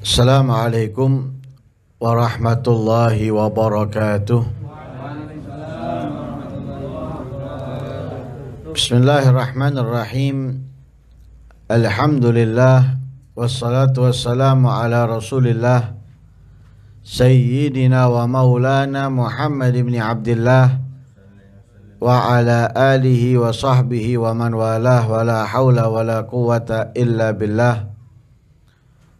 السلام عليكم ورحمة الله وبركاته بسم الله الرحمن الرحيم الحمد لله والصلاة والسلام على رسول الله سيدنا ومولانا محمد بن عبد الله وعلى آله وصحبه ومن والاه ولا حول ولا قوة إلا بالله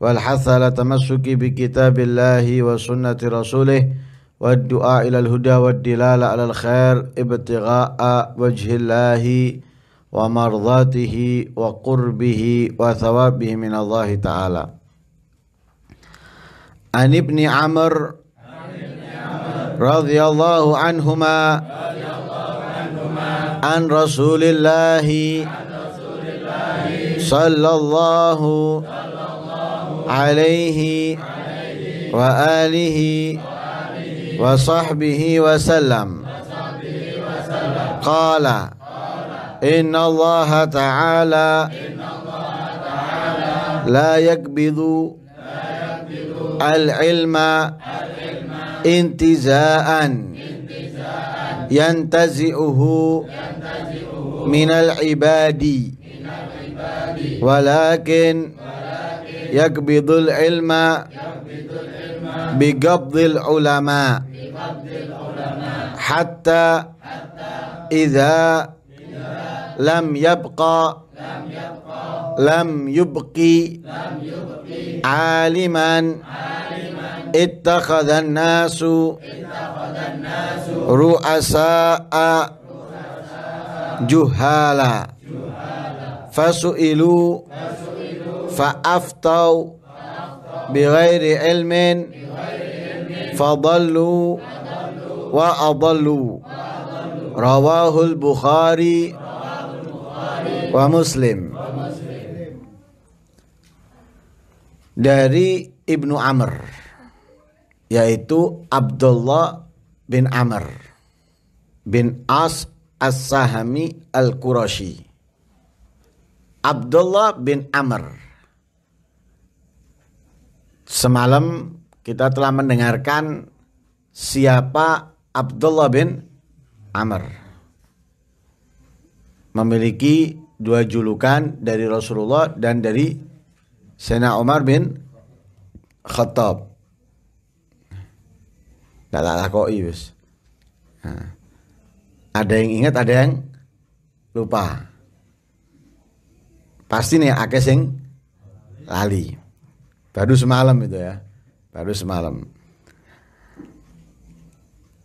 والحث على التمسك بكتاب الله وسنة رسوله والدعاء إلى الهدى والدلالة على الخير ابتغاء وجه الله ومرضاته وقربه وثوابه من الله تعالى عن ابن عمر رضي الله عنهما عن رسول الله صلى الله عليه عليه وآله وصحبه وسلم قال إن الله تعالى لا يقبض العلم انتزاء ينتزئه من العباد ولكن yakbidul ilma bigabdil ulama hatta idza lam yabqa lam yubqi aliman ittakhadha nasu ru'asa'a juhala fasu'ilu فأفتوا بغير علم فضلوا وأضلوا رواه البخاري ومسلم dari Ibnu Amr yaitu Abdullah bin Amr bin As As-Sahami Al-Qurashi Abdullah bin Amr Semalam kita telah mendengarkan siapa Abdullah bin Amr memiliki dua julukan dari Rasulullah dan dari Sena Omar bin Khattab. Tidak nah. Ada yang ingat, ada yang lupa. Pasti nih akeh lali. Baru semalam itu ya. Baru semalam.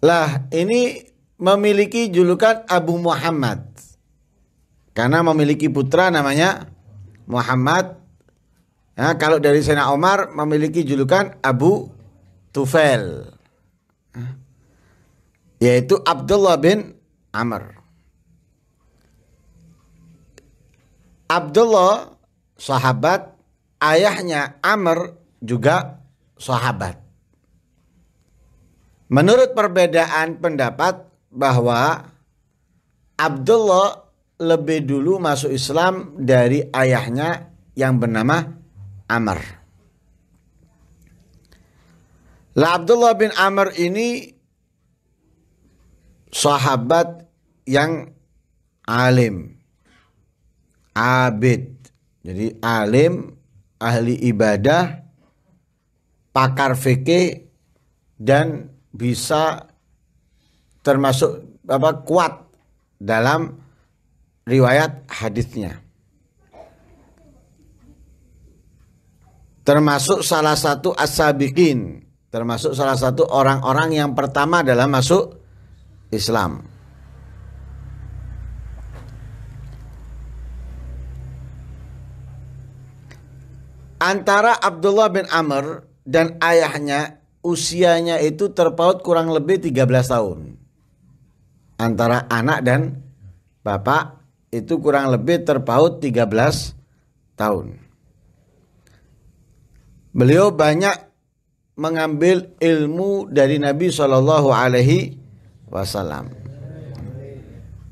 Lah ini memiliki julukan Abu Muhammad. Karena memiliki putra namanya Muhammad. Ya, kalau dari Sena Omar memiliki julukan Abu Tufel, ya. Yaitu Abdullah bin Amr. Abdullah sahabat ayahnya Amr juga sahabat. Menurut perbedaan pendapat bahwa Abdullah lebih dulu masuk Islam dari ayahnya yang bernama Amr. Lah Abdullah bin Amr ini sahabat yang alim, abid. Jadi alim ahli ibadah, pakar fikih dan bisa termasuk apa kuat dalam riwayat hadisnya. Termasuk salah satu asabikin, as termasuk salah satu orang-orang yang pertama dalam masuk Islam. Antara Abdullah bin Amr dan ayahnya usianya itu terpaut kurang lebih 13 tahun. Antara anak dan bapak itu kurang lebih terpaut 13 tahun. Beliau banyak mengambil ilmu dari Nabi Shallallahu Alaihi Wasallam.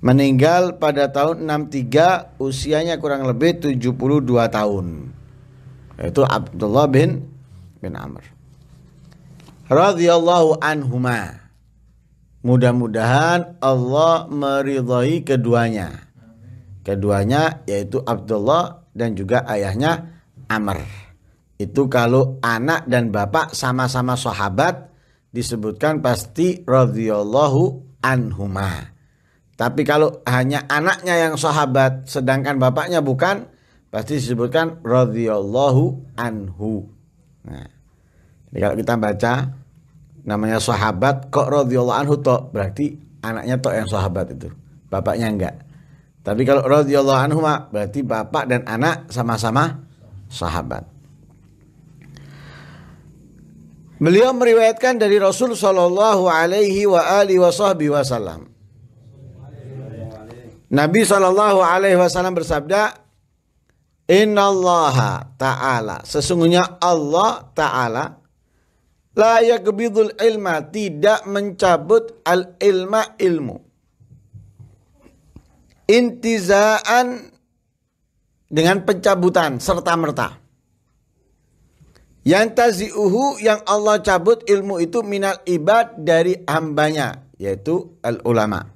Meninggal pada tahun 63 usianya kurang lebih 72 tahun yaitu Abdullah bin bin Amr radhiyallahu anhuma mudah-mudahan Allah meridhai keduanya keduanya yaitu Abdullah dan juga ayahnya Amr itu kalau anak dan bapak sama-sama sahabat disebutkan pasti radhiyallahu anhuma tapi kalau hanya anaknya yang sahabat sedangkan bapaknya bukan pasti disebutkan radhiyallahu anhu. Nah, jadi kalau kita baca namanya sahabat kok radhiyallahu anhu toh berarti anaknya toh yang sahabat itu, bapaknya enggak. Tapi kalau radhiyallahu anhu berarti bapak dan anak sama-sama sahabat. Beliau meriwayatkan dari Rasul Shallallahu Alaihi wa alihi wasallam. Nabi Shallallahu Alaihi Wasallam bersabda, Innallaha ta'ala. Sesungguhnya Allah ta'ala. Layak yakbidul ilma. Tidak mencabut al-ilma ilmu. Intizaan dengan pencabutan serta-merta. Yang tazi'uhu yang Allah cabut ilmu itu minal ibad dari hambanya. Yaitu al-ulama.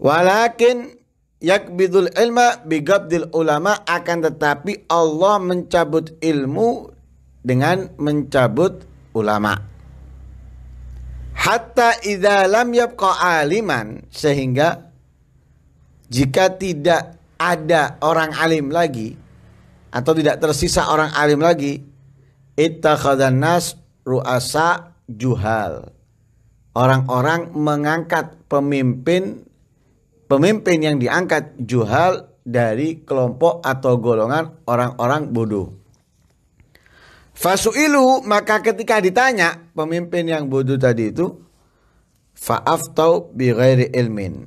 Walakin yakbidul ilma bigabdil ulama akan tetapi Allah mencabut ilmu dengan mencabut ulama. Hatta idza lam yabqa aliman sehingga jika tidak ada orang alim lagi atau tidak tersisa orang alim lagi ittakhadhan nas ru'asa juhal. Orang-orang mengangkat pemimpin pemimpin yang diangkat juhal dari kelompok atau golongan orang-orang bodoh. Fasu'ilu maka ketika ditanya pemimpin yang bodoh tadi itu fa'aftau bi ghairi ilmin.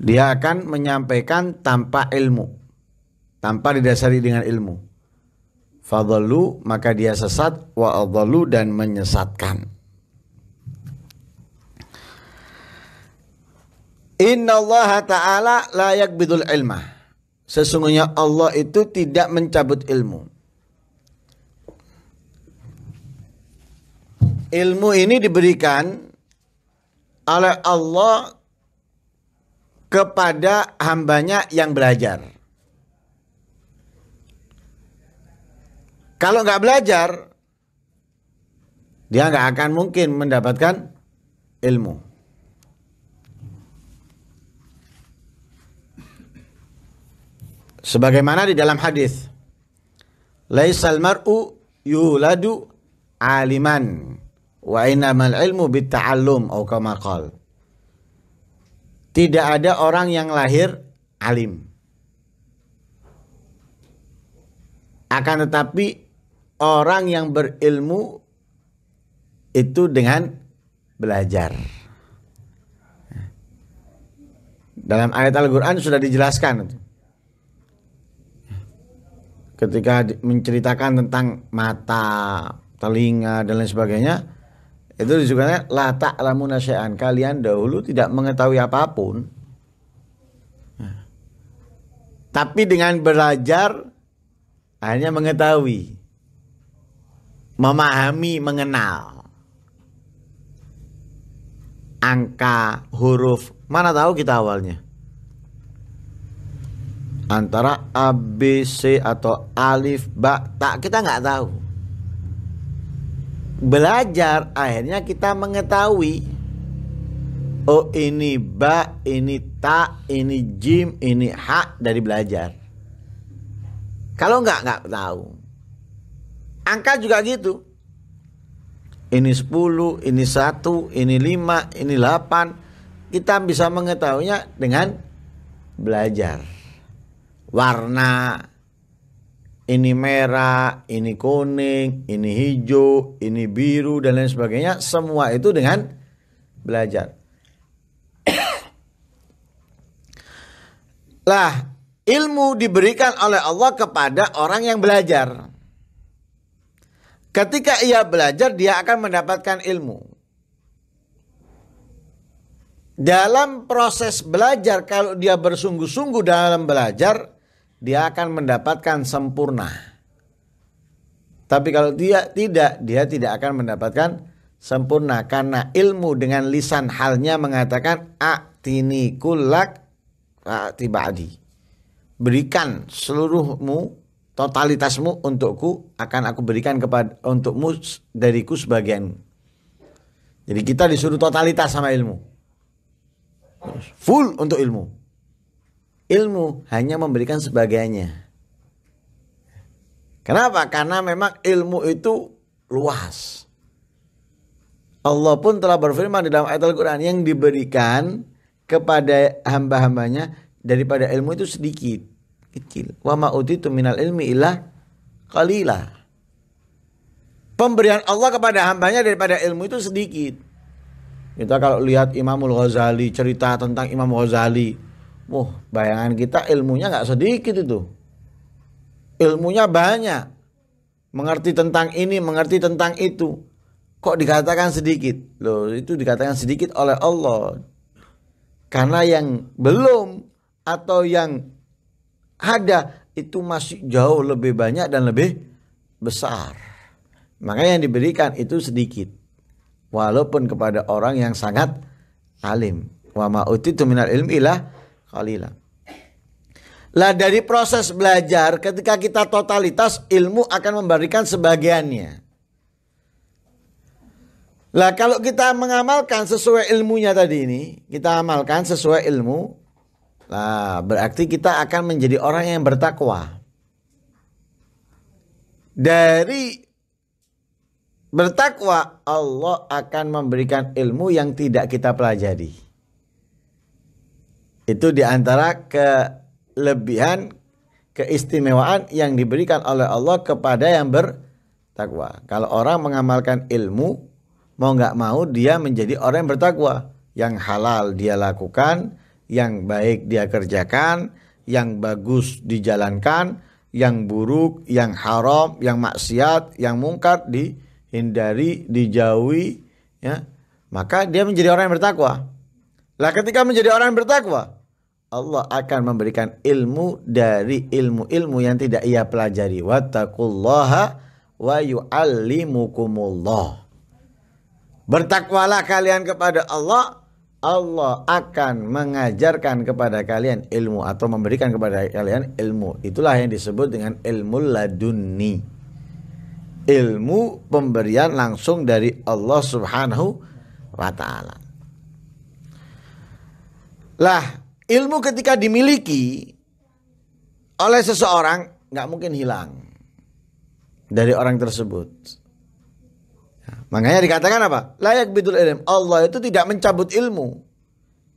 Dia akan menyampaikan tanpa ilmu, tanpa didasari dengan ilmu. Fadlu maka dia sesat wa dan menyesatkan. Inna Allah Ta'ala layak bidul ilmah. Sesungguhnya Allah itu tidak mencabut ilmu. Ilmu ini diberikan oleh Allah kepada hambanya yang belajar. Kalau nggak belajar, dia nggak akan mungkin mendapatkan ilmu. sebagaimana di dalam hadis laisal mar'u yuladu aliman wa innamal ilmu bitta'allum au kama tidak ada orang yang lahir alim akan tetapi orang yang berilmu itu dengan belajar dalam ayat Al-Qur'an sudah dijelaskan ketika menceritakan tentang mata, telinga dan lain sebagainya itu disebutnya la ta'lamuna Kalian dahulu tidak mengetahui apapun. Nah. Tapi dengan belajar akhirnya mengetahui, memahami, mengenal angka, huruf. Mana tahu kita awalnya? antara A, B, C atau alif, ba, ta kita nggak tahu. Belajar akhirnya kita mengetahui Oh ini ba, ini ta, ini jim, ini ha dari belajar. Kalau nggak nggak tahu. Angka juga gitu. Ini 10, ini satu ini 5, ini 8. Kita bisa mengetahuinya dengan belajar warna ini merah, ini kuning, ini hijau, ini biru dan lain sebagainya, semua itu dengan belajar. lah, ilmu diberikan oleh Allah kepada orang yang belajar. Ketika ia belajar, dia akan mendapatkan ilmu. Dalam proses belajar, kalau dia bersungguh-sungguh dalam belajar, dia akan mendapatkan sempurna. Tapi kalau dia tidak, dia tidak akan mendapatkan sempurna karena ilmu dengan lisan halnya mengatakan atini kulak atibadi. Berikan seluruhmu totalitasmu untukku akan aku berikan kepada untukmu dariku sebagian. Jadi kita disuruh totalitas sama ilmu. Full untuk ilmu ilmu hanya memberikan sebagainya. Kenapa? Karena memang ilmu itu luas. Allah pun telah berfirman di dalam ayat Al-Quran yang diberikan kepada hamba-hambanya daripada ilmu itu sedikit kecil. Wa ma'utitu minal ilmi ilah kalilah. Pemberian Allah kepada hambanya daripada ilmu itu sedikit. Kita kalau lihat Imamul Ghazali cerita tentang Imam Ghazali Wah, bayangan kita ilmunya nggak sedikit itu. Ilmunya banyak. Mengerti tentang ini, mengerti tentang itu. Kok dikatakan sedikit? Loh, itu dikatakan sedikit oleh Allah. Karena yang belum atau yang ada itu masih jauh lebih banyak dan lebih besar. Maka yang diberikan itu sedikit. Walaupun kepada orang yang sangat alim. Wa ma minal ilmi ilah Kalilah, Lah dari proses belajar ketika kita totalitas ilmu akan memberikan sebagiannya. Lah kalau kita mengamalkan sesuai ilmunya tadi ini, kita amalkan sesuai ilmu, lah berarti kita akan menjadi orang yang bertakwa. Dari bertakwa Allah akan memberikan ilmu yang tidak kita pelajari. Itu diantara kelebihan keistimewaan yang diberikan oleh Allah kepada yang bertakwa. Kalau orang mengamalkan ilmu, mau nggak mau dia menjadi orang yang bertakwa. Yang halal dia lakukan, yang baik dia kerjakan, yang bagus dijalankan, yang buruk, yang haram, yang maksiat, yang mungkar dihindari, dijauhi, ya. Maka dia menjadi orang yang bertakwa. Lah ketika menjadi orang yang bertakwa, Allah akan memberikan ilmu dari ilmu-ilmu yang tidak ia pelajari. Wattaqullaha wa yu'allimukumullah. Bertakwalah kalian kepada Allah, Allah akan mengajarkan kepada kalian ilmu atau memberikan kepada kalian ilmu. Itulah yang disebut dengan ilmu laduni. Ilmu pemberian langsung dari Allah Subhanahu wa taala. Lah, Ilmu ketika dimiliki oleh seseorang nggak mungkin hilang dari orang tersebut. Ya, makanya dikatakan apa? Layak bidul ilm. Allah itu tidak mencabut ilmu.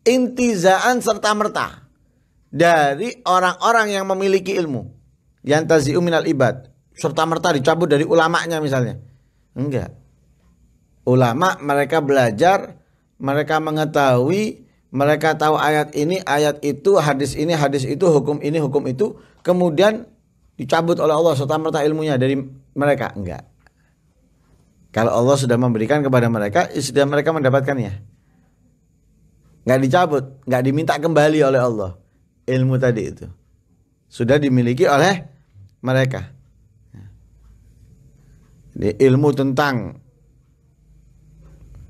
Intizaan serta merta dari orang-orang yang memiliki ilmu. Yang tazi'u minal ibad. Serta merta dicabut dari ulamanya misalnya. Enggak. Ulama mereka belajar, mereka mengetahui, mereka tahu ayat ini, ayat itu, hadis ini, hadis itu, hukum ini, hukum itu, kemudian dicabut oleh Allah serta merta ilmunya dari mereka enggak. Kalau Allah sudah memberikan kepada mereka, sudah mereka mendapatkannya. Enggak dicabut, enggak diminta kembali oleh Allah ilmu tadi itu. Sudah dimiliki oleh mereka. Jadi ilmu tentang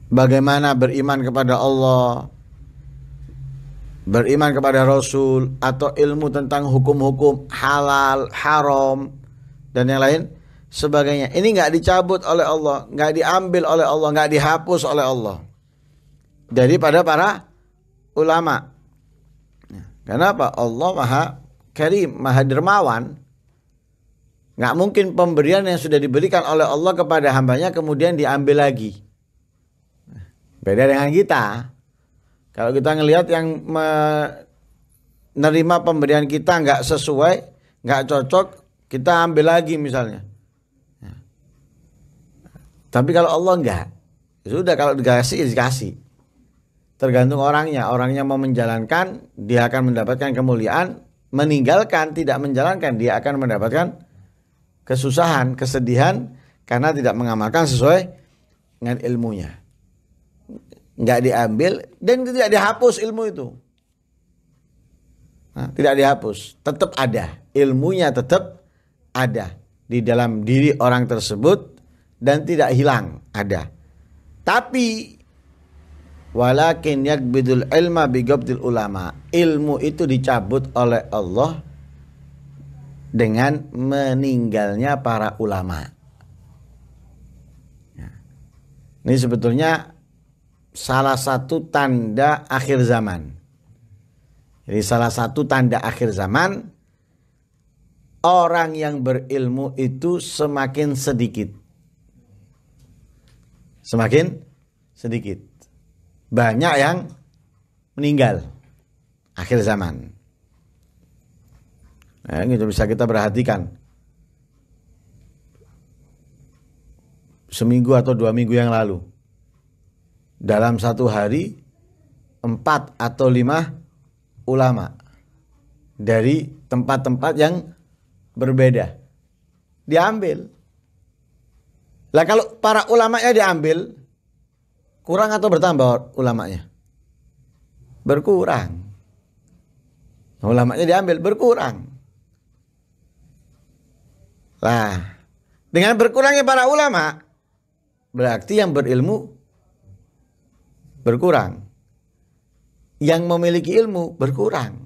bagaimana beriman kepada Allah, beriman kepada Rasul atau ilmu tentang hukum-hukum halal, haram dan yang lain sebagainya. Ini nggak dicabut oleh Allah, nggak diambil oleh Allah, nggak dihapus oleh Allah. Jadi pada para ulama. Kenapa? Allah Maha Karim, Maha Dermawan. Nggak mungkin pemberian yang sudah diberikan oleh Allah kepada hambanya kemudian diambil lagi. Beda dengan kita. Kalau kita ngelihat yang menerima pemberian kita nggak sesuai, nggak cocok, kita ambil lagi misalnya. Ya. Tapi kalau Allah nggak, ya sudah kalau dikasih ya dikasih. Tergantung orangnya, orangnya mau menjalankan, dia akan mendapatkan kemuliaan, meninggalkan, tidak menjalankan, dia akan mendapatkan kesusahan, kesedihan, karena tidak mengamalkan sesuai dengan ilmunya nggak diambil dan tidak dihapus ilmu itu. Nah, tidak dihapus, tetap ada. Ilmunya tetap ada di dalam diri orang tersebut dan tidak hilang, ada. Tapi walakin yakbidul ilma bigabdil ulama. Ilmu itu dicabut oleh Allah dengan meninggalnya para ulama. Ya. Ini sebetulnya salah satu tanda akhir zaman. Jadi salah satu tanda akhir zaman orang yang berilmu itu semakin sedikit. Semakin sedikit. Banyak yang meninggal akhir zaman. Nah, itu bisa kita perhatikan. Seminggu atau dua minggu yang lalu dalam satu hari empat atau lima ulama dari tempat-tempat yang berbeda diambil. Lah kalau para ulamanya diambil kurang atau bertambah ulamanya? Berkurang. Ulamanya diambil berkurang. Lah, dengan berkurangnya para ulama berarti yang berilmu berkurang. Yang memiliki ilmu berkurang.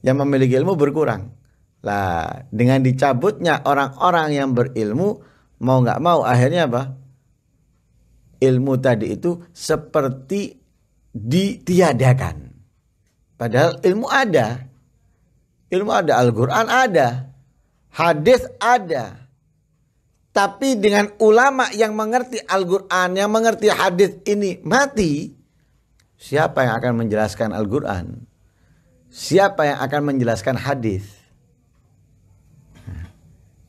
Yang memiliki ilmu berkurang. Lah, dengan dicabutnya orang-orang yang berilmu mau nggak mau akhirnya apa? Ilmu tadi itu seperti ditiadakan. Padahal ilmu ada. Ilmu ada, Al-Qur'an ada. Hadis ada tapi dengan ulama yang mengerti Al-Quran, yang mengerti hadis ini mati, siapa yang akan menjelaskan Al-Quran? Siapa yang akan menjelaskan hadis?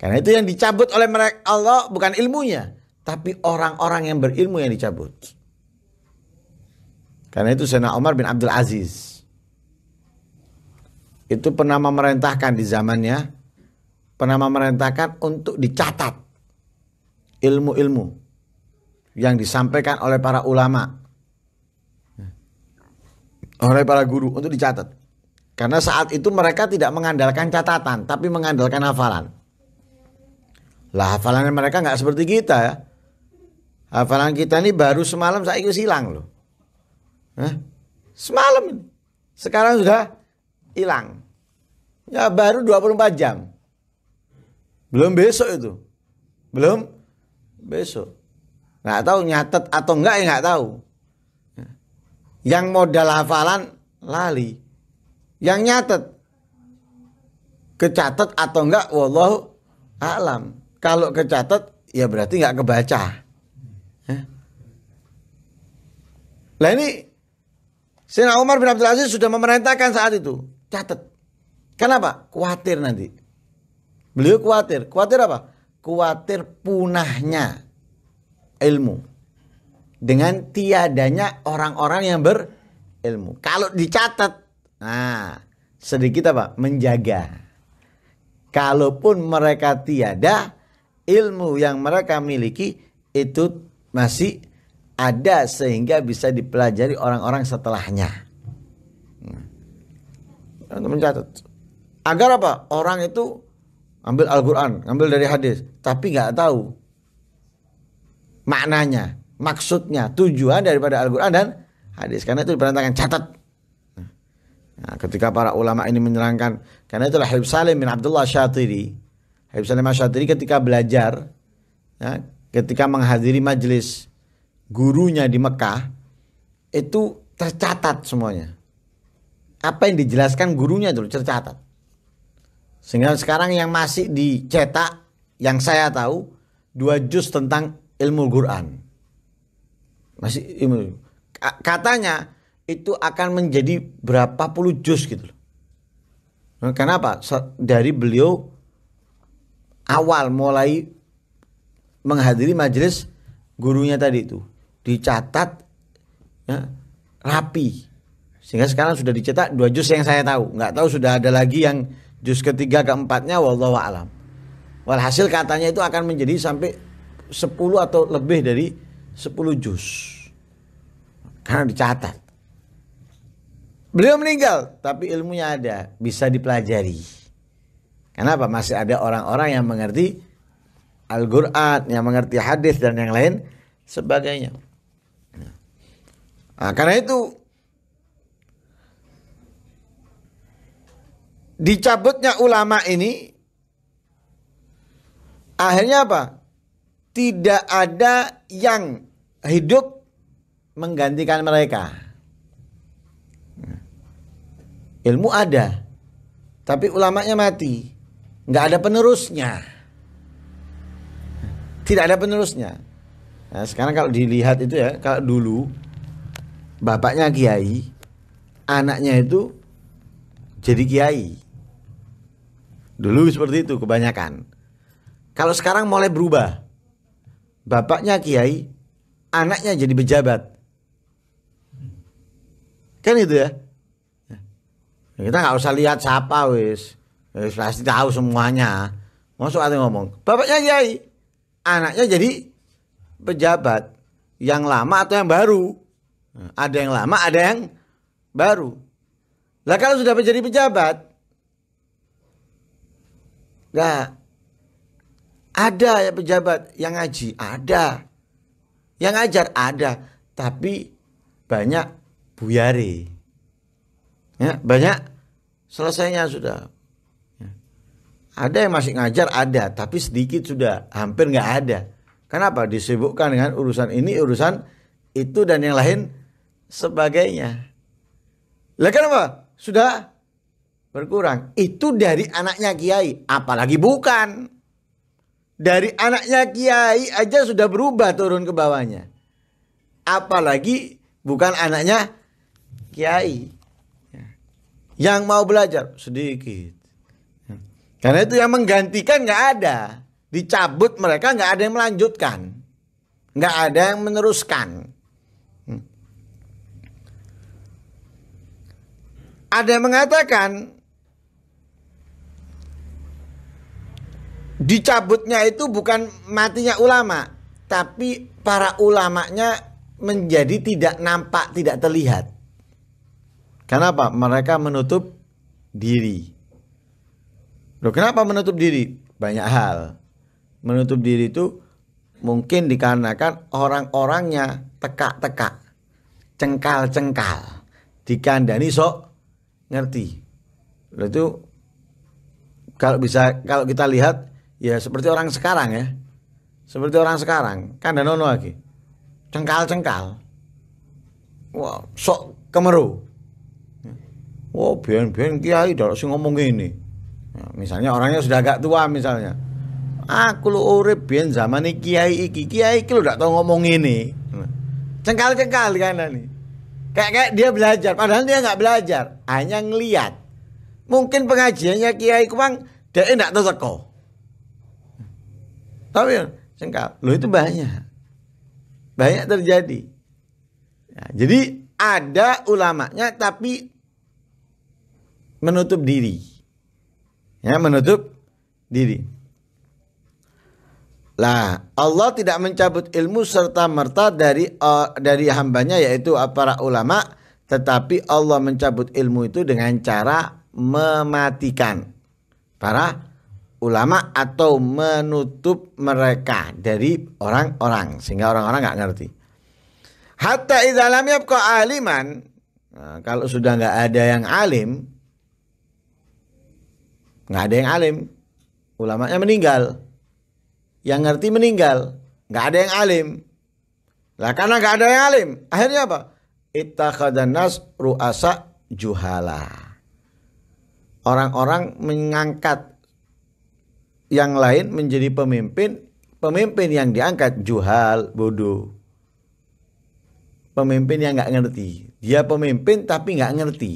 Karena itu yang dicabut oleh mereka Allah bukan ilmunya, tapi orang-orang yang berilmu yang dicabut. Karena itu Sena Omar bin Abdul Aziz itu pernah memerintahkan di zamannya, pernah memerintahkan untuk dicatat ilmu-ilmu yang disampaikan oleh para ulama, oleh para guru untuk dicatat. Karena saat itu mereka tidak mengandalkan catatan, tapi mengandalkan hafalan. Lah hafalannya mereka nggak seperti kita ya. Hafalan kita ini baru semalam saya hilang loh. Hah? Semalam Sekarang sudah hilang. Ya baru 24 jam. Belum besok itu. Belum besok nggak tahu nyatet atau enggak ya nggak tahu yang modal hafalan lali yang nyatet kecatet atau enggak wallahu alam kalau kecatet ya berarti nggak kebaca ya. lah ini Sina Umar bin Abdul Aziz sudah memerintahkan saat itu catat kenapa khawatir nanti beliau khawatir khawatir apa khawatir punahnya ilmu dengan tiadanya orang-orang yang berilmu. Kalau dicatat, nah sedikit apa? Menjaga. Kalaupun mereka tiada, ilmu yang mereka miliki itu masih ada sehingga bisa dipelajari orang-orang setelahnya. Nah, mencatat. Agar apa? Orang itu ambil Al-Quran, ambil dari hadis, tapi nggak tahu maknanya, maksudnya, tujuan daripada Al-Quran dan hadis. Karena itu diperintahkan catat. Nah, ketika para ulama ini menyerangkan, karena itulah Habib Salim bin Abdullah Syatiri, Habib Salim Syatiri ketika belajar, ya, ketika menghadiri majelis gurunya di Mekah, itu tercatat semuanya. Apa yang dijelaskan gurunya itu tercatat. Sehingga sekarang yang masih dicetak yang saya tahu dua juz tentang ilmu Quran. Masih ilmu. Katanya itu akan menjadi berapa puluh juz gitu loh. Nah, kenapa? Dari beliau awal mulai menghadiri majelis gurunya tadi itu dicatat ya, rapi sehingga sekarang sudah dicetak dua juz yang saya tahu nggak tahu sudah ada lagi yang juz ketiga keempatnya wallahu alam. Walhasil katanya itu akan menjadi sampai 10 atau lebih dari 10 juz. Karena dicatat. Beliau meninggal, tapi ilmunya ada, bisa dipelajari. Kenapa? Masih ada orang-orang yang mengerti Al-Qur'an, yang mengerti hadis dan yang lain sebagainya. Nah, karena itu dicabutnya ulama ini akhirnya apa? Tidak ada yang hidup menggantikan mereka. Ilmu ada, tapi ulamanya mati, nggak ada penerusnya, tidak ada penerusnya. Nah, sekarang kalau dilihat itu ya, kalau dulu bapaknya kiai, anaknya itu jadi kiai. Dulu seperti itu kebanyakan. Kalau sekarang mulai berubah. Bapaknya kiai, anaknya jadi pejabat. Kan itu ya. ya kita nggak usah lihat siapa wis. Ya, wis pasti tahu semuanya. Masuk ada ngomong, bapaknya kiai, anaknya jadi pejabat. Yang lama atau yang baru? Ada yang lama, ada yang baru. Lah kalau sudah menjadi pejabat, Nggak. Ada ya pejabat yang ngaji, ada. Yang ngajar ada, tapi banyak buyari. Ya, banyak selesainya sudah. Ya. Ada yang masih ngajar ada, tapi sedikit sudah, hampir nggak ada. Kenapa? Disibukkan dengan urusan ini, urusan itu dan yang lain sebagainya. Lah kenapa? Sudah berkurang. Itu dari anaknya kiai, apalagi bukan. Dari anaknya kiai aja sudah berubah turun ke bawahnya. Apalagi bukan anaknya kiai. Ya. Yang mau belajar sedikit. Ya. Karena itu yang menggantikan nggak ada. Dicabut mereka nggak ada yang melanjutkan. Nggak ada yang meneruskan. Hmm. ada yang mengatakan dicabutnya itu bukan matinya ulama, tapi para ulamanya menjadi tidak nampak, tidak terlihat. Kenapa? Mereka menutup diri. Loh, kenapa menutup diri? Banyak hal. Menutup diri itu mungkin dikarenakan orang-orangnya tekak-tekak, cengkal-cengkal, dikandani sok ngerti. Loh, itu kalau bisa kalau kita lihat ya seperti orang sekarang ya seperti orang sekarang kan dan nono lagi cengkal cengkal wah wow, sok kemeru wah wow, bian kiai darah si ngomong ini ya, misalnya orangnya sudah agak tua misalnya aku lu urip bian zaman ini kiai iki kiai iki lu gak tau ngomong kan ini cengkal cengkal kan nih kayak kayak dia belajar padahal dia nggak belajar hanya ngeliat mungkin pengajiannya kiai kuang dia enggak tahu sekolah Tahu ya? Lo itu banyak. Banyak terjadi. Ya, jadi ada ulamanya tapi menutup diri. Ya, menutup diri. Lah, Allah tidak mencabut ilmu serta merta dari uh, dari hambanya yaitu para ulama, tetapi Allah mencabut ilmu itu dengan cara mematikan para ulama atau menutup mereka dari orang-orang sehingga orang-orang nggak -orang ngerti. Hatta idalam kok aliman nah, kalau sudah nggak ada yang alim nggak ada yang alim ulamanya meninggal yang ngerti meninggal nggak ada yang alim lah karena nggak ada yang alim akhirnya apa ittakhadanas ruasa juhala orang-orang mengangkat yang lain menjadi pemimpin, pemimpin yang diangkat juhal, bodoh. Pemimpin yang nggak ngerti. Dia pemimpin tapi nggak ngerti.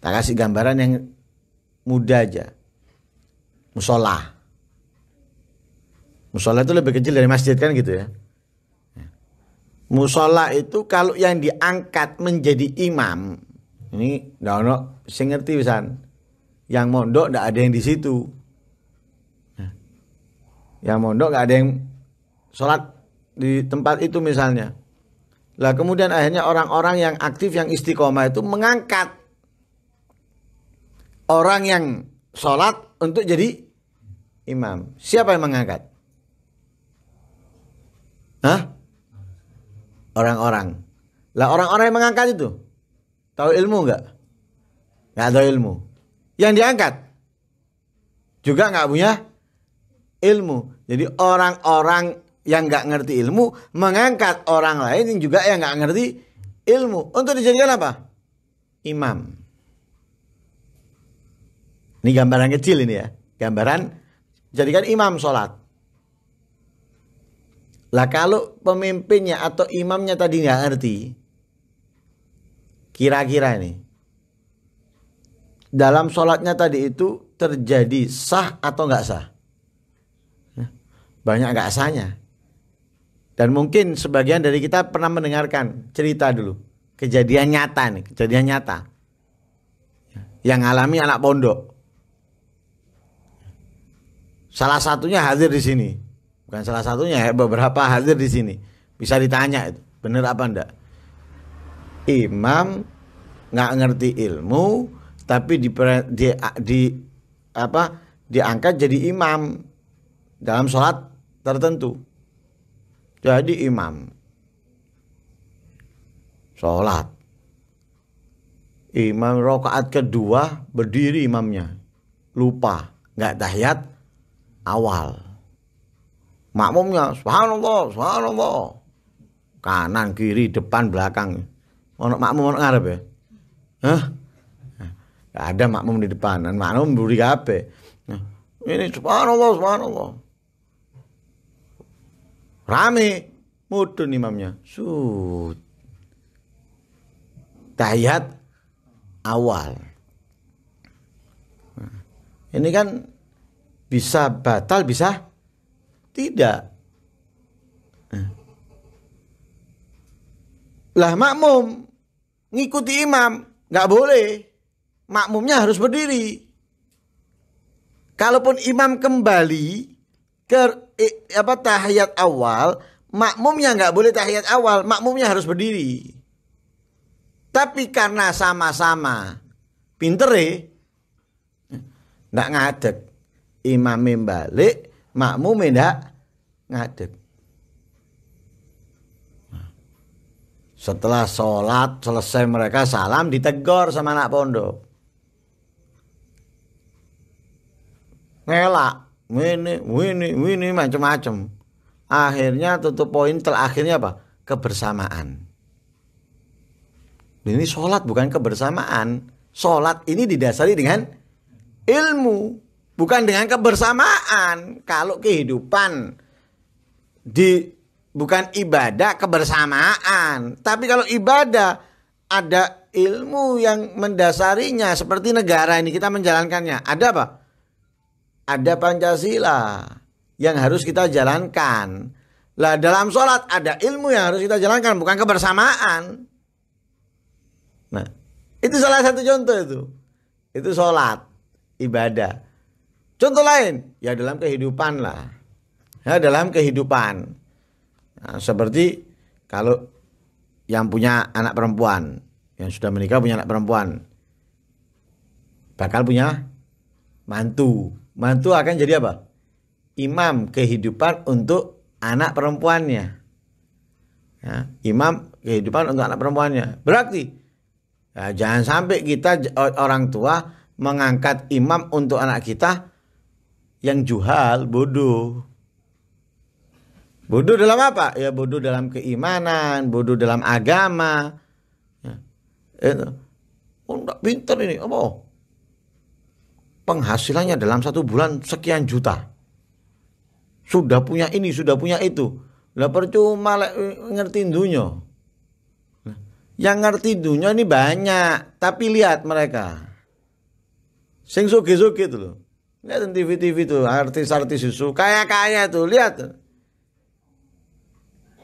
Tak kasih gambaran yang mudah aja. Musola. Musola itu lebih kecil dari masjid kan gitu ya. Musola itu kalau yang diangkat menjadi imam, ini dono, sing ngerti pesan. Yang mondok ndak ada yang di situ yang mondok gak ada yang sholat di tempat itu misalnya lah kemudian akhirnya orang-orang yang aktif yang istiqomah itu mengangkat orang yang sholat untuk jadi imam. Siapa yang mengangkat? Hah? Orang-orang. Lah orang-orang yang mengangkat itu tahu ilmu gak? Gak tahu ilmu. Yang diangkat juga nggak punya ilmu. Jadi orang-orang yang nggak ngerti ilmu mengangkat orang lain yang juga yang nggak ngerti ilmu untuk dijadikan apa? Imam. Ini gambaran kecil ini ya. Gambaran jadikan imam sholat. Lah kalau pemimpinnya atau imamnya tadi nggak ngerti, kira-kira ini dalam sholatnya tadi itu terjadi sah atau nggak sah? banyak nggak asanya Dan mungkin sebagian dari kita pernah mendengarkan cerita dulu kejadian nyata nih, kejadian nyata yang alami anak pondok. Salah satunya hadir di sini, bukan salah satunya ya, beberapa hadir di sini. Bisa ditanya itu bener apa enggak? Imam nggak ngerti ilmu tapi di, di, di apa diangkat jadi imam dalam sholat tertentu. Jadi imam sholat. Imam rokaat kedua berdiri imamnya. Lupa, nggak tahiyat awal. Makmumnya, subhanallah, subhanallah. Kanan, kiri, depan, belakang. Mau makmum mau ngarep ya? Hah? Gak ada makmum di depan, dan makmum beri apa? ini subhanallah, subhanallah. Rame. Mudun imamnya. Sud. Tahiyat awal. Nah, ini kan bisa batal, bisa tidak. Nah. Lah makmum ngikuti imam nggak boleh. Makmumnya harus berdiri. Kalaupun imam kembali, ke apa tahiyat awal makmumnya nggak boleh tahiyat awal makmumnya harus berdiri tapi karena sama-sama pinter ya nggak ngadep imam balik makmumnya nggak ngadep. setelah sholat selesai mereka salam ditegor sama anak pondok ngelak ini, ini, ini macam-macam akhirnya tutup poin terakhirnya apa kebersamaan ini sholat bukan kebersamaan sholat ini didasari dengan ilmu bukan dengan kebersamaan kalau kehidupan di bukan ibadah kebersamaan tapi kalau ibadah ada ilmu yang mendasarinya seperti negara ini kita menjalankannya ada apa ada Pancasila yang harus kita jalankan. Lah dalam sholat ada ilmu yang harus kita jalankan, bukan kebersamaan. Nah, itu salah satu contoh itu. Itu sholat, ibadah. Contoh lain, ya dalam kehidupan lah. Ya dalam kehidupan. Nah, seperti kalau yang punya anak perempuan, yang sudah menikah punya anak perempuan, bakal punya mantu mantu akan jadi apa? Imam kehidupan untuk anak perempuannya. Ya, imam kehidupan untuk anak perempuannya. Berarti ya, jangan sampai kita orang tua mengangkat imam untuk anak kita yang juhal, bodoh. Bodoh dalam apa? Ya bodoh dalam keimanan, bodoh dalam agama. Ya. Itu. Oh, pintar ini. Apa? penghasilannya dalam satu bulan sekian juta. Sudah punya ini, sudah punya itu. Lah percuma ngerti dunia. Yang ngerti dunia ini banyak, tapi lihat mereka. Sing suki suki itu loh. Lihat TV-TV tuh artis-artis susu, kaya-kaya tuh, lihat.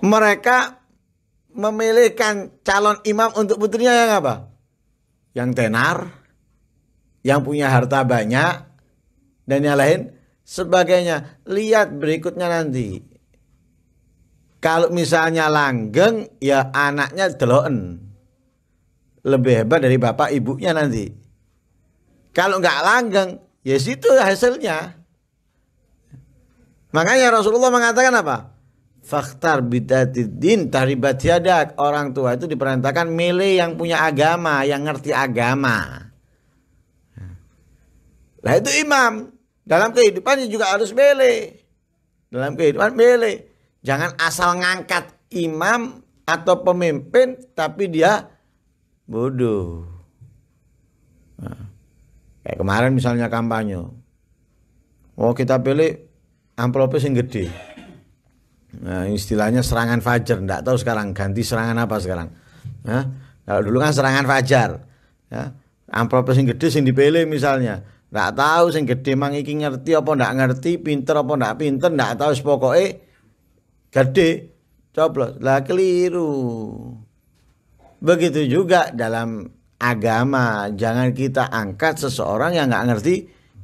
Mereka memilihkan calon imam untuk putrinya yang apa? Yang tenar, yang punya harta banyak dan yang lain sebagainya. Lihat berikutnya nanti. Kalau misalnya langgeng ya anaknya deloen. Lebih hebat dari bapak ibunya nanti. Kalau nggak langgeng ya situ hasilnya. Makanya Rasulullah mengatakan apa? Faktar bidatidin taribat yadak. Orang tua itu diperintahkan milih yang punya agama, yang ngerti agama. Nah itu imam. Dalam kehidupan juga harus bele. Dalam kehidupan bele. Jangan asal ngangkat imam atau pemimpin tapi dia bodoh. Nah, kayak kemarin misalnya kampanye. Oh kita pilih amplopnya yang gede. Nah, istilahnya serangan fajar, ndak tahu sekarang ganti serangan apa sekarang. Nah, kalau dulu kan serangan fajar. Ya, amplopnya yang gede yang dipilih misalnya. Ndak tahu sing gede mang iki ngerti apa ndak ngerti, pinter apa ndak pinter, ndak tahu pokoke gede coblos. Lah keliru. Begitu juga dalam agama, jangan kita angkat seseorang yang nggak ngerti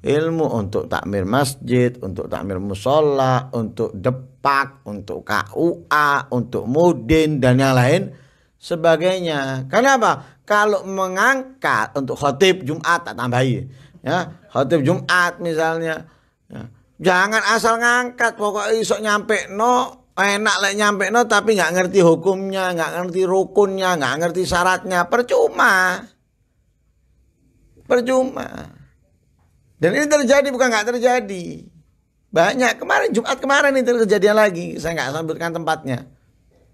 ilmu untuk takmir masjid, untuk takmir musola, untuk depak, untuk KUA, untuk mudin dan yang lain sebagainya. Karena apa? Kalau mengangkat untuk khotib Jumat tak tambahi ya khotib Jumat misalnya ya. jangan asal ngangkat pokoknya isok nyampe no enak lah nyampe no tapi nggak ngerti hukumnya nggak ngerti rukunnya nggak ngerti syaratnya percuma percuma dan ini terjadi bukan nggak terjadi banyak kemarin Jumat kemarin ini terjadi lagi saya nggak sebutkan tempatnya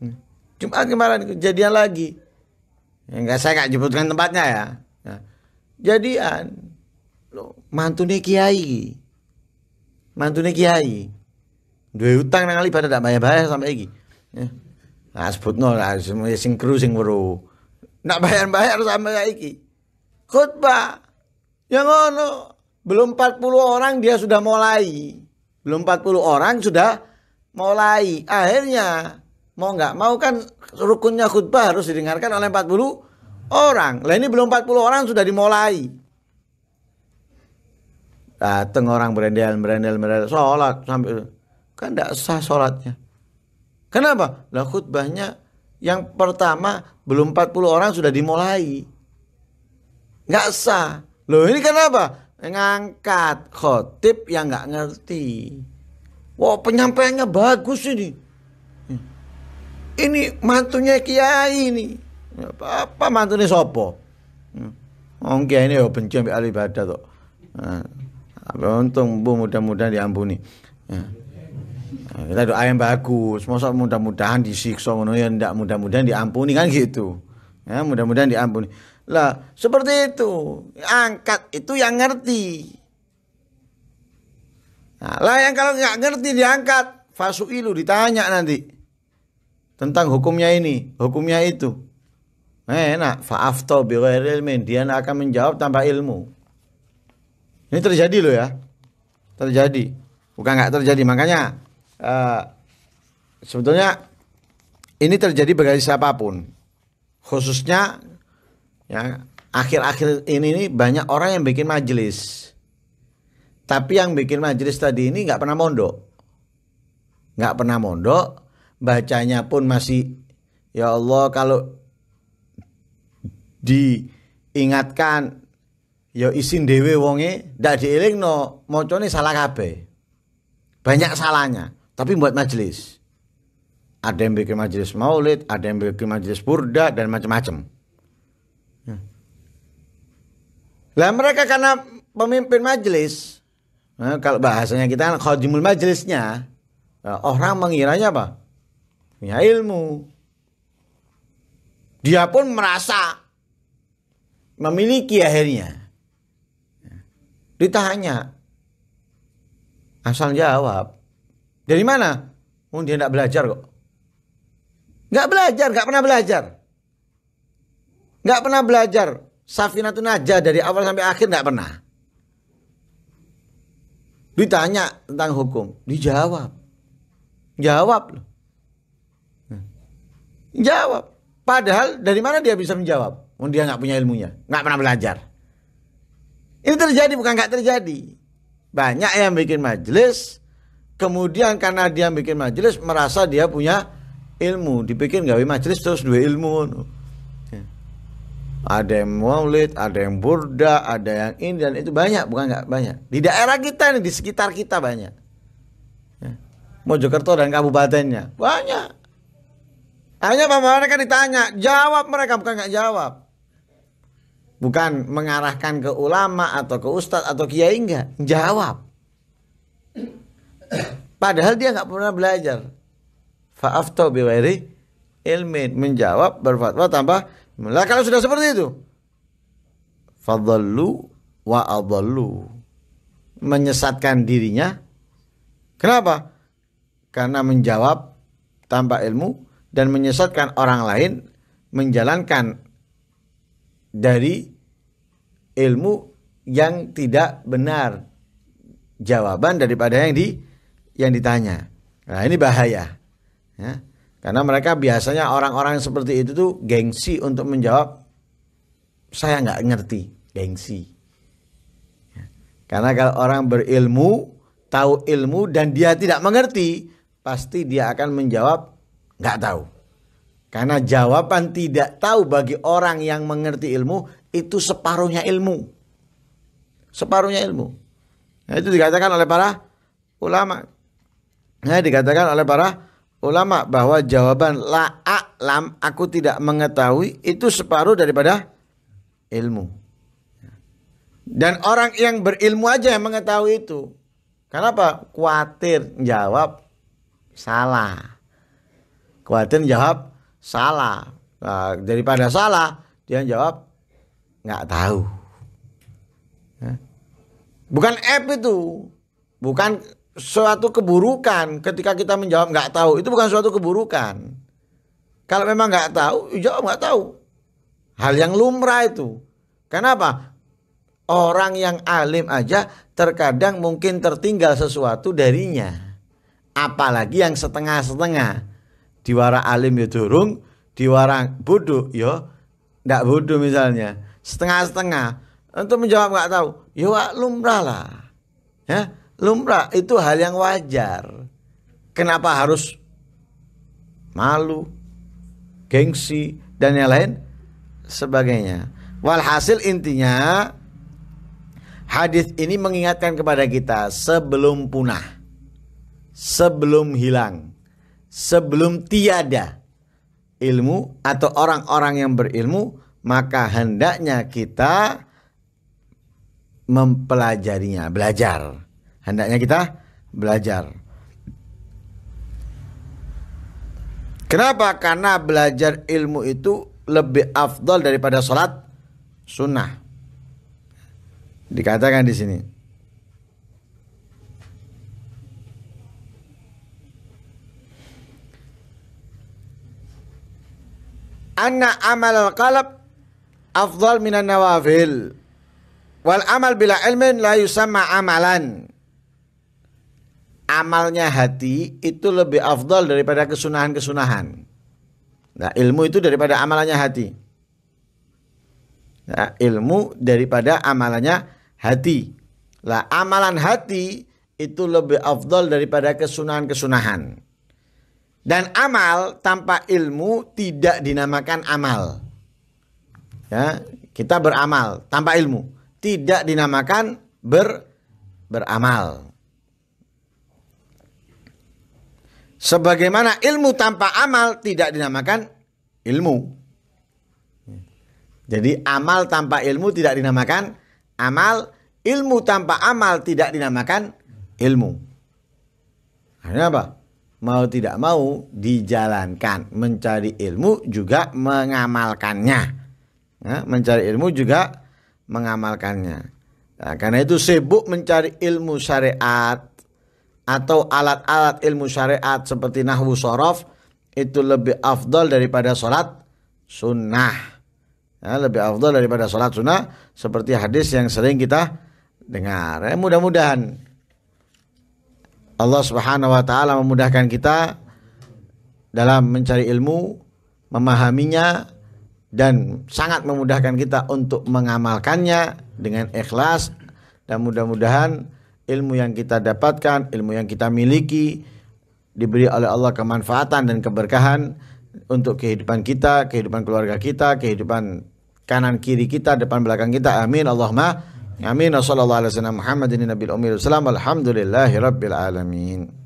hmm. Jumat kemarin kejadian lagi ya, nggak saya nggak sebutkan tempatnya ya, ya. jadian mantune kiai mantune kiai dua utang nang Alibaba ndak bayar-bayar sampai iki ya nah sebutno lah sing kru sing weru nak bayar-bayar sampai iki khutbah yang ngono belum 40 orang dia sudah mulai belum 40 orang sudah mulai akhirnya mau nggak mau kan rukunnya khutbah harus didengarkan oleh 40 orang lah ini belum 40 orang sudah dimulai teng orang berendel berendel berendel sholat sampai kan tidak sah sholatnya kenapa lah khutbahnya yang pertama belum 40 orang sudah dimulai nggak sah loh ini kenapa ngangkat khotib yang nggak ngerti wow penyampaiannya bagus ini ini mantunya kiai ini apa, apa mantunya sopo oh kiai ini ya benci ambil alibadah tuh nah untung bu mudah-mudahan diampuni ya. Nah, kita doa yang bagus masa mudah-mudahan disiksa ngono ya ndak mudah-mudahan diampuni kan gitu ya mudah-mudahan diampuni lah seperti itu angkat itu yang ngerti nah, lah yang kalau nggak ngerti diangkat fasu ilu ditanya nanti tentang hukumnya ini hukumnya itu nah, enak faafto biro dia akan menjawab tanpa ilmu ini terjadi loh ya. Terjadi. Bukan nggak terjadi. Makanya uh, sebetulnya ini terjadi bagi siapapun. Khususnya ya akhir-akhir ini, ini banyak orang yang bikin majelis. Tapi yang bikin majelis tadi ini nggak pernah mondok. Nggak pernah mondok, bacanya pun masih ya Allah kalau diingatkan ya isin Dewe wonge ndak dielingno macane salah kabeh. Banyak salahnya, tapi buat majelis. Ada yang bikin majelis maulid, ada yang bikin majelis purda dan macam-macam. Ya. Lah mereka karena pemimpin majelis, nah, kalau bahasanya kita kan khadimul majelisnya, eh, orang mengiranya apa? Punya ilmu. Dia pun merasa memiliki akhirnya ditanya asal jawab dari mana oh dia tidak belajar kok nggak belajar nggak pernah belajar nggak pernah belajar Safina Safinatun naja dari awal sampai akhir nggak pernah ditanya tentang hukum dijawab jawab loh hmm. jawab padahal dari mana dia bisa menjawab oh, dia nggak punya ilmunya nggak pernah belajar ini terjadi bukan nggak terjadi. Banyak yang bikin majelis, kemudian karena dia bikin majelis merasa dia punya ilmu, Dibikin gawe majelis terus dua ilmu. Ya. Ada yang maulid, ada yang burda, ada yang ini dan itu banyak, bukan nggak banyak. Di daerah kita ini di sekitar kita banyak. Ya. Mojokerto dan kabupatennya banyak. Hanya kan ditanya, jawab mereka bukan nggak jawab. Bukan mengarahkan ke ulama atau ke ustadz atau kiai enggak. Jawab. Padahal dia nggak pernah belajar. fa'afto biwari ilmin. Menjawab berfatwa tanpa. Lah kalau sudah seperti itu. fadlu wa adlu Menyesatkan dirinya. Kenapa? Karena menjawab tanpa ilmu dan menyesatkan orang lain menjalankan dari ilmu yang tidak benar jawaban daripada yang di yang ditanya. Nah, ini bahaya. Ya. Karena mereka biasanya orang-orang seperti itu tuh gengsi untuk menjawab saya nggak ngerti, gengsi. Ya. Karena kalau orang berilmu, tahu ilmu dan dia tidak mengerti, pasti dia akan menjawab nggak tahu. Karena jawaban tidak tahu bagi orang yang mengerti ilmu itu separuhnya ilmu. Separuhnya ilmu. Nah, itu dikatakan oleh para ulama. Nah, dikatakan oleh para ulama bahwa jawaban la a'lam aku tidak mengetahui itu separuh daripada ilmu. Dan orang yang berilmu aja yang mengetahui itu. Kenapa? Khawatir jawab salah. Khawatir jawab salah. Nah, daripada salah dia jawab nggak tahu. Ya. Bukan app itu, bukan suatu keburukan ketika kita menjawab nggak tahu itu bukan suatu keburukan. Kalau memang nggak tahu, ya jawab nggak tahu. Hal yang lumrah itu. Kenapa? Orang yang alim aja terkadang mungkin tertinggal sesuatu darinya. Apalagi yang setengah-setengah. Diwara alim ya durung, diwara bodoh ya ndak bodoh misalnya setengah-setengah. Untuk menjawab nggak tahu, ya lumrah lah. Ya, lumrah itu hal yang wajar. Kenapa harus malu, gengsi dan yang lain sebagainya. Walhasil intinya hadis ini mengingatkan kepada kita sebelum punah, sebelum hilang, sebelum tiada ilmu atau orang-orang yang berilmu maka hendaknya kita mempelajarinya, belajar. Hendaknya kita belajar. Kenapa? Karena belajar ilmu itu lebih afdol daripada sholat sunnah. Dikatakan di sini. Anna amal al-qalb afdal minan nawafil wal amal bila ilmin la yusamma amalan amalnya hati itu lebih afdal daripada kesunahan-kesunahan nah ilmu itu daripada amalannya hati nah, ilmu daripada amalannya hati lah amalan hati itu lebih afdal daripada kesunahan-kesunahan dan amal tanpa ilmu tidak dinamakan amal. Ya, kita beramal tanpa ilmu tidak dinamakan ber beramal. Sebagaimana ilmu tanpa amal tidak dinamakan ilmu. Jadi amal tanpa ilmu tidak dinamakan amal, ilmu tanpa amal tidak dinamakan ilmu. Hanya apa? Mau tidak mau dijalankan, mencari ilmu juga mengamalkannya ya, mencari ilmu juga mengamalkannya. Nah, karena itu sibuk mencari ilmu syariat atau alat-alat ilmu syariat seperti nahwu sorof itu lebih afdol daripada sholat sunnah. Ya, lebih afdol daripada sholat sunnah seperti hadis yang sering kita dengar. Ya, mudah-mudahan Allah Subhanahu wa taala memudahkan kita dalam mencari ilmu, memahaminya, dan sangat memudahkan kita untuk mengamalkannya dengan ikhlas dan mudah-mudahan ilmu yang kita dapatkan, ilmu yang kita miliki diberi oleh Allah kemanfaatan dan keberkahan untuk kehidupan kita, kehidupan keluarga kita, kehidupan kanan kiri kita, depan belakang kita. Amin Allahumma. Amin. Wassallallahu alaihi wasallam Muhammadin nabiyil ummi alamin.